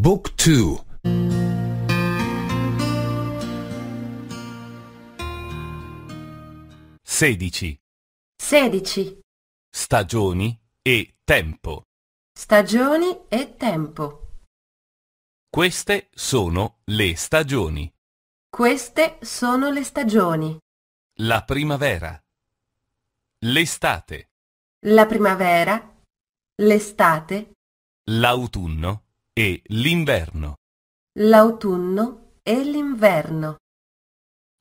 Book 2 16 16 Stagioni e tempo Stagioni e tempo Queste sono le stagioni. Queste sono le stagioni. La primavera. L'estate. La primavera. L'estate. L'autunno e l'inverno. L'autunno e l'inverno.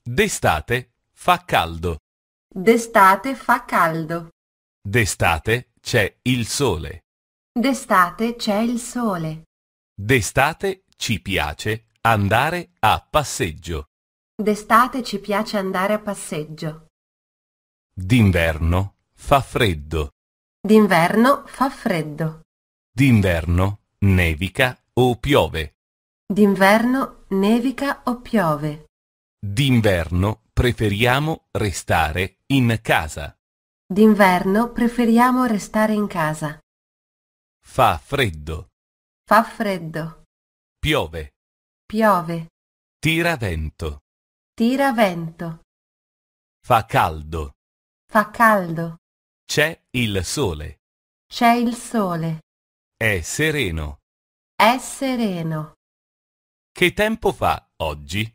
D'estate fa caldo. D'estate fa caldo. D'estate c'è il sole. D'estate c'è il sole. D'estate ci piace andare a passeggio. D'estate ci piace andare a passeggio. D'inverno fa freddo. D'inverno fa freddo. D'inverno Nevica o piove. D'inverno nevica o piove. D'inverno preferiamo restare in casa. D'inverno preferiamo restare in casa. Fa freddo. Fa freddo. Piove. Piove. Tira vento. Tira vento. Fa caldo. Fa caldo. C'è il sole. C'è il sole. È sereno. È sereno. Che tempo fa oggi?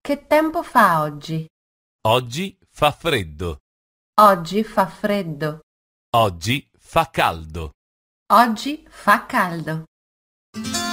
Che tempo fa oggi? Oggi fa freddo. Oggi fa freddo. Oggi fa caldo. Oggi fa caldo.